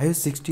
I S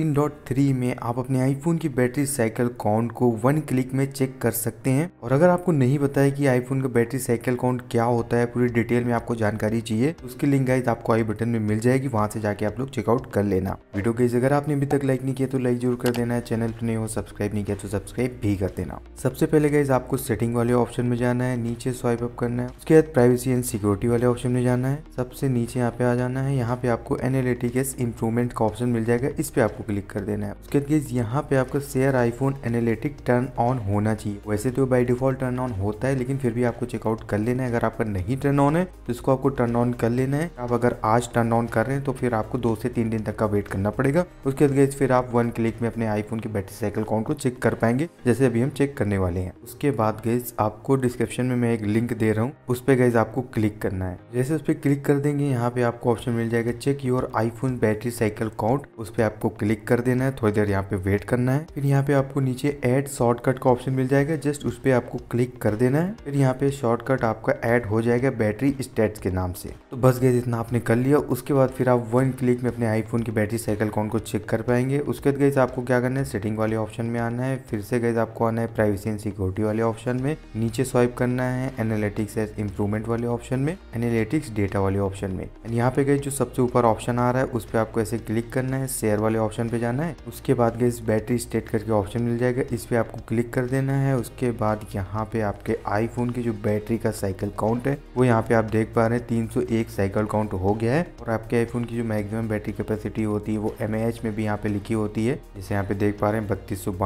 में आप अपने आईफोन की बैटरी साइकिल काउंट को वन क्लिक में चेक कर सकते हैं और अगर आपको नहीं पता है कि आईफोन का बैटरी साइकिल काउंट क्या होता है पूरी डिटेल में आपको जानकारी चाहिए तो उसकी लिंक गाइज आपको आई बटन में मिल जाएगी वहां से जाके आप लोग चेकआउट कर लेना वीडियो गाइज अगर आपने अभी तक लाइक नहीं किया तो लाइक जरूर कर देना है चैनल पर नहीं हो सब्सक्राइब नहीं किया तो सब्सक्राइब भी कर देना सबसे पहले गाइज आपको सेटिंग वाले ऑप्शन में जाना है नीचे स्वाइप अप करना है उसके बाद प्राइवेसी एंड सिक्योरिटी वाले ऑप्शन में जाना है सबसे नीचे यहाँ पे आ जाना है यहाँ पे आपको एनालिटिक्स इंप्रूवमेंट का ऑप्शन मिल जाएगा इस पर आपको क्लिक कर देना है उसके बाद यहाँ पे आपका share iPhone analytic turn on होना चाहिए वैसे तो बाई डिफॉल्ट टर्न ऑन होता है लेकिन फिर भी आपको चेकआउट कर लेना है अगर आपका नहीं टर्न ऑन है तो इसको आपको टर्न ऑन कर लेना है आप अगर आज टर्न ऑन कर रहे हैं तो फिर आपको दो से तीन दिन तक का वेट करना पड़ेगा उसके बाद फिर आप वन क्लिक में अपने आईफोन की बैटरी साइकिल काउंट को चेक कर पाएंगे जैसे अभी हम चेक करने वाले हैं उसके बाद गैस आपको डिस्क्रिप्शन में मैं एक लिंक दे रहा हूँ उस पर गैस आपको क्लिक करना है जैसे उस पर क्लिक कर देंगे यहाँ पे आपको ऑप्शन मिल जाएगा check your iPhone battery cycle count उस पर आपको क्लिक कर देना है थोड़ी देर यहाँ पे वेट करना है फिर यहाँ पे आपको नीचे ऐड शॉर्टकट का ऑप्शन मिल जाएगा जस्ट उस पर आपको क्लिक कर देना है फिर यहाँ पे शॉर्टकट आपका ऐड हो जाएगा बैटरी स्टेट्स के नाम से तो बस गए जितना आपने कर लिया उसके बाद फिर आप वन क्लिक में अपने आईफोन की बैटरी साइकिल काउंट को चेक कर पाएंगे उसके बाद गए आपको क्या करना है सेटिंग वाले ऑप्शन में आना है फिर से गए आपको आना है प्राइवेसी एंड सिक्योरिटी वाले ऑप्शन में नीचे स्वाइप करना है एनालिटिक्स एज इम्प्रूवमेंट वाले ऑप्शन में एनालिटिक्स डेटा वाले ऑप्शन में यहाँ पे गए जो सबसे ऊपर ऑप्शन आ रहा है उस पर आपको ऐसे क्लिक करना है शेयर वाले ऑप्शन पे जाना है उसके बाद गई बैटरी स्टेट करके ऑप्शन मिल जाएगा इस पर आपको क्लिक कर देना है उसके बाद यहाँ पे आपके आईफोन की जो बैटरी का साइकिल काउंट है वो यहाँ पे आप देख पा रहे हैं तीन साइकिल काउंट हो गया है और आपके आईफोन की जो मैक्सिमम बैटरी कैपेसिटी होती है वो एम में भी यहाँ पे लिखी होती है जैसे यहाँ पे देख पा रहे हैं बत्तीस सौ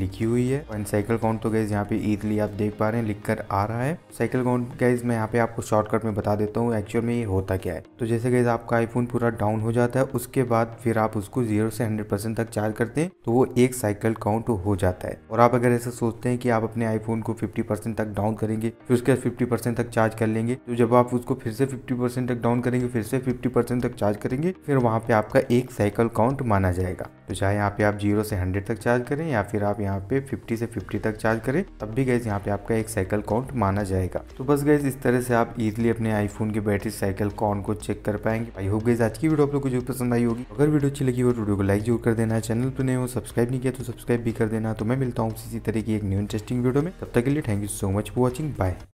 लिखी हुई है एंड साइकिल काउंट तो गए यहाँ पे ईजिली आप देख पा रहे हैं लिख कर आ रहा है साइकिल काउंट गैस मैं यहाँ पे आपको शॉर्टकट में बता देता हूँ एक्चुअल में ये होता क्या है तो जैसे गैस आपका आईफोन पूरा डाउन हो जाता है उसके बाद फिर आप उसको जीरो से हंड्रेड परसेंट तक चार्ज करते हैं तो वो एक साइकिल काउंट हो जाता है और आप अगर ऐसा सोचते हैं कि आप अपने आईफोन को फिफ्टी परसेंट तक डाउन करेंगे फिर उसके बाद फिफ्टी परसेंट तक चार्ज कर लेंगे तो जब आप उसको फिर से फिफ्टी परसेंट तक डाउन करेंगे फिर से फिफ्टी परसेंट तक चार्ज करेंगे फिर वहाँ पे आपका एक साइकिल काउंट माना जाएगा तो चाहे यहाँ पे आप जीरो से हंड्रेड तक चार्ज करें या फिर आप यहाँ पे फिफ्टी से फिफ्टी तक चार्ज करें तब भी गैस यहाँ पे आपका एक साइकिल काउंट माना जाएगा तो बस गैस इस तरह से आप इजिली अपने आईफोन की बैटरी साइकिल काउंट को चेक कर पाएंगे आई होप गैस आज की वीडियो आप लोग को जो पसंद आई होगी अगर वीडियो अच्छी लगी हो तो वीडियो को लाइक जरूर कर देना चैनल पर नहीं हो सब्सक्राइब नहीं किया तो सब्सक्राइब भी कर देना तो मैं मिलता हूँ इसी तरह की एक न्यू इंटरेस्टिंग वीडियो में तब तक के लिए thank you so much for watching bye